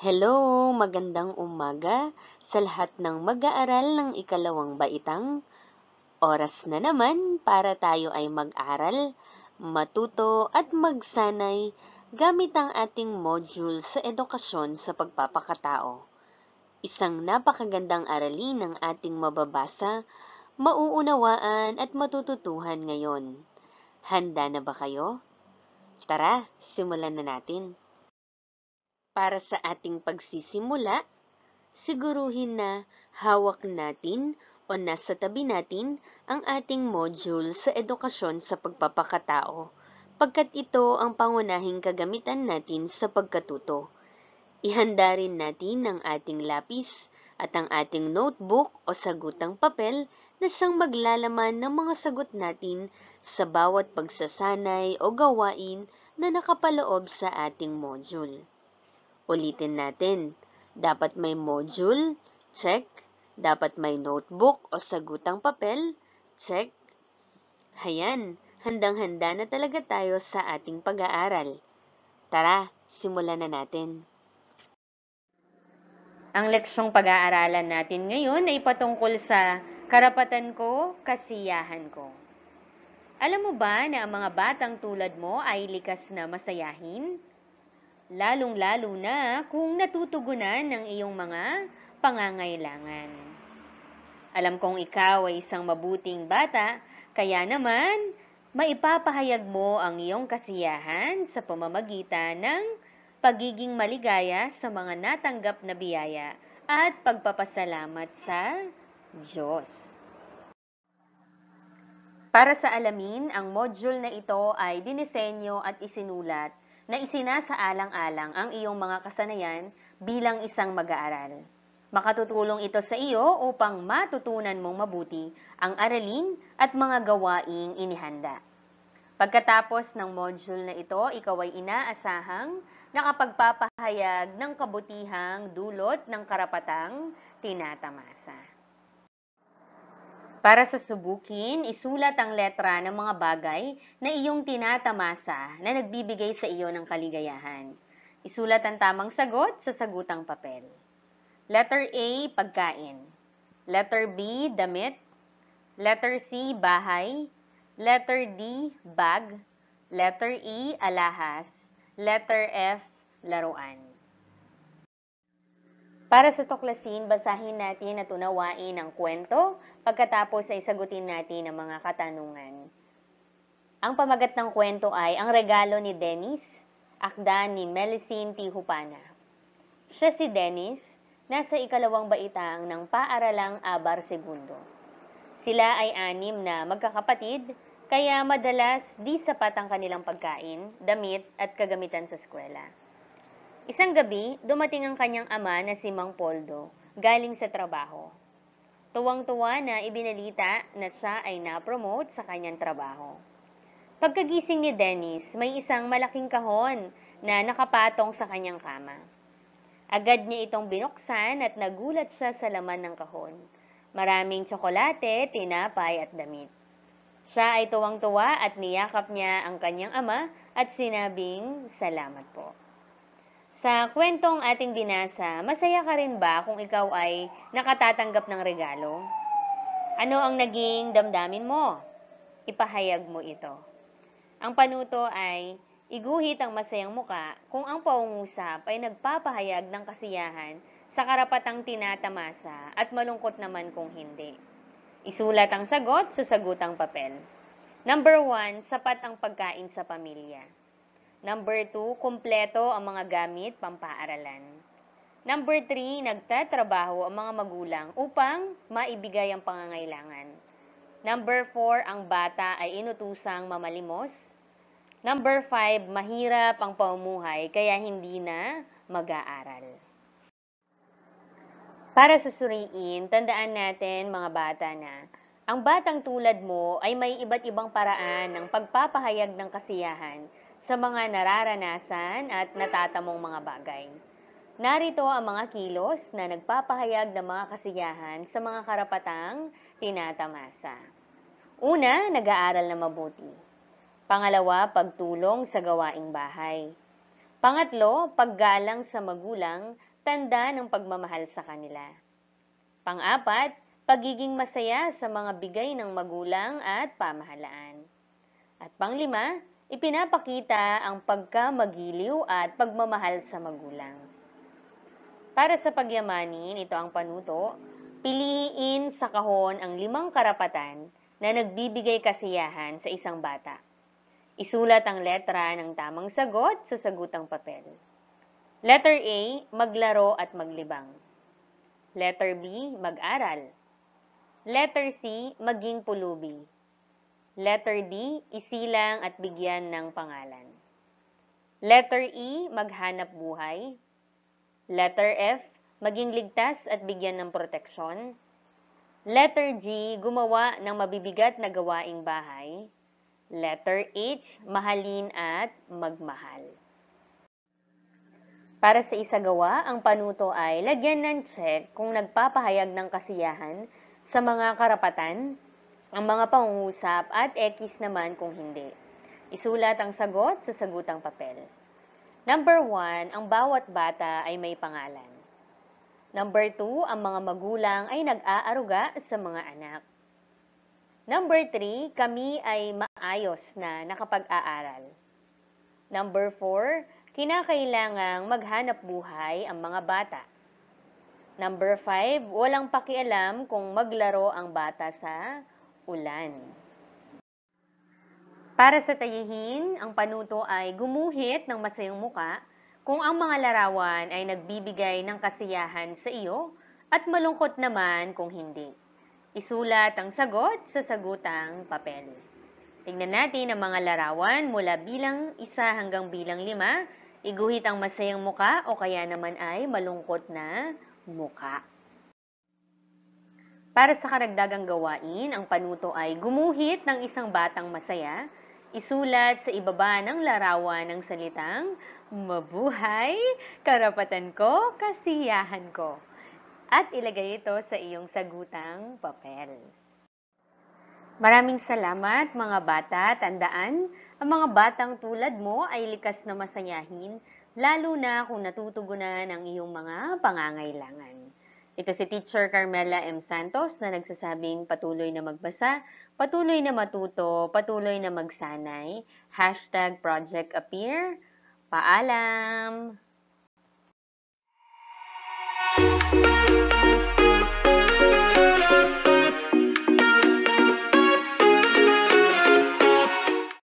Hello! Magandang umaga sa lahat ng mag-aaral ng ikalawang baitang. Oras na naman para tayo ay mag-aral, matuto at magsanay gamit ang ating module sa edukasyon sa pagpapakatao. Isang napakagandang aralin ng ating mababasa mauunawaan at matututuhan ngayon. Handa na ba kayo? Tara, simulan na natin. Para sa ating pagsisimula, siguruhin na hawak natin o nasa tabi natin ang ating module sa edukasyon sa pagpapakatao pagkat ito ang pangunahing kagamitan natin sa pagkatuto. Ihanda rin natin ang ating lapis at ang ating notebook o sagutang papel na siyang maglalaman ng mga sagot natin sa bawat pagsasanay o gawain na nakapaloob sa ating module. Ulitin natin, dapat may module, check. Dapat may notebook o sagutang papel, check. Hayan, handang-handa na talaga tayo sa ating pag-aaral. Tara, simulan na natin. Ang leksyong pag-aaralan natin ngayon ay patungkol sa Karapatan ko, kasiyahan ko. Alam mo ba na ang mga batang tulad mo ay likas na masayahin? Lalong-lalo na kung natutugunan ng iyong mga pangangailangan. Alam kong ikaw ay isang mabuting bata, kaya naman, maipapahayag mo ang iyong kasiyahan sa pamamagitan ng pagiging maligaya sa mga natanggap na biyaya at pagpapasalamat sa Diyos. Para sa alamin, ang module na ito ay dinisenyo at isinulat na isinasaalang-alang ang iyong mga kasanayan bilang isang mag-aaral. Makatutulong ito sa iyo upang matutunan mong mabuti ang aralin at mga gawaing inihanda. Pagkatapos ng module na ito, ikaw ay inaasahang nakapagpapahayag ng kabutihang dulot ng karapatang tinatamasa. Para sa subukin, isulat ang letra ng mga bagay na iyong tinatamasa na nagbibigay sa iyo ng kaligayahan. Isulat ang tamang sagot sa sagutang papel. Letter A, pagkain. Letter B, damit. Letter C, bahay. Letter D, bag. Letter E, alahas. Letter F, laruan. Para sa tuklasin, basahin natin at unawain ang kwento Pagkatapos ay sagutin natin ang mga katanungan. Ang pamagat ng kwento ay Ang Regalo ni Dennis, akda ni Melicine Tihupana. Siya si Dennis, nasa ikalawang baitang ng paaralang Abar Segundo. Sila ay anim na magkakapatid, kaya madalas di sapat ang kanilang pagkain, damit at kagamitan sa eskwela. Isang gabi, dumating ang kanyang ama na si Mang Poldo, galing sa trabaho. Tuwang-tuwa na ibinalita na siya ay na-promote sa kanyang trabaho. Pagkagising ni Dennis, may isang malaking kahon na nakapatong sa kanyang kama. Agad niya itong binuksan at nagulat siya sa laman ng kahon. Maraming tsokolate, tinapay at damit. Siya ay tuwang-tuwa at niyakap niya ang kanyang ama at sinabing, Salamat po. Sa kwentong ating binasa, masaya ka rin ba kung ikaw ay nakatatanggap ng regalo? Ano ang naging damdamin mo? Ipahayag mo ito. Ang panuto ay iguhit ang masayang muka kung ang paungusap ay nagpapahayag ng kasiyahan sa karapatang tinatamasa at malungkot naman kung hindi. Isulat ang sagot sa sagutang papel. Number one, sapat ang pagkain sa pamilya. Number 2, kompleto ang mga gamit pampaaralan. Number 3, nagtatrabaho ang mga magulang upang maibigay ang pangangailangan. Number 4, ang bata ay inutusang mamalimos. Number 5, mahirap ang pamumuhay kaya hindi na mag-aaral. Para susuriin, tandaan natin mga bata na ang batang tulad mo ay may iba't ibang paraan ng pagpapahayag ng kasiyahan sa mga nararanasan at natatamong mga bagay. Narito ang mga kilos na nagpapahayag ng mga kasiyahan sa mga karapatang tinatamasa. Una, nag-aaral na mabuti. Pangalawa, pagtulong sa gawaing bahay. Pangatlo, paggalang sa magulang, tanda ng pagmamahal sa kanila. Pangapat, pagiging masaya sa mga bigay ng magulang at pamahalaan. At panglima, ipinapakita ang pagkamagiliw at pagmamahal sa magulang. Para sa pagyamanin, ito ang panuto, piliin sa kahon ang limang karapatan na nagbibigay kasiyahan sa isang bata. Isulat ang letra ng tamang sagot sa sagutang papel. Letter A, maglaro at maglibang. Letter B, mag-aral. Letter C, maging pulubi. Letter D, isilang at bigyan ng pangalan. Letter E, maghanap buhay. Letter F, maging ligtas at bigyan ng proteksyon. Letter G, gumawa ng mabibigat na gawaing bahay. Letter H, mahalin at magmahal. Para sa isagawa, ang panuto ay lagyan ng check kung nagpapahayag ng kasiyahan sa mga karapatan, ang mga pangungusap at X naman kung hindi. Isulat ang sagot sa sagutang papel. Number 1, ang bawat bata ay may pangalan. Number 2, ang mga magulang ay nag-aaruga sa mga anak. Number 3, kami ay maayos na nakapag-aaral. Number 4, kinakailangang maghanap buhay ang mga bata. Number 5, walang pakialam kung maglaro ang bata sa ulan. Para sa tayihin, ang panuto ay gumuhit ng masayang muka kung ang mga larawan ay nagbibigay ng kasiyahan sa iyo at malungkot naman kung hindi. Isulat ang sagot sa sagutang papel. Tingnan natin ang mga larawan mula bilang isa hanggang bilang lima. Iguhit ang masayang muka o kaya naman ay malungkot na muka. Para sa karagdagang gawain, ang panuto ay gumuhit ng isang batang masaya, isulat sa ibaba ng larawan ng salitang mabuhay, karapatan ko, kasiyahan ko. At ilagay ito sa iyong sagutang papel. Maraming salamat mga bata. Tandaan, ang mga batang tulad mo ay likas na masayahin, lalo na kung natutugunan ang iyong mga pangangailangan. Ito si Teacher Carmela M. Santos na nagsasabing patuloy na magbasa, patuloy na matuto, patuloy na magsanay. Hashtag Project Appear. Paalam!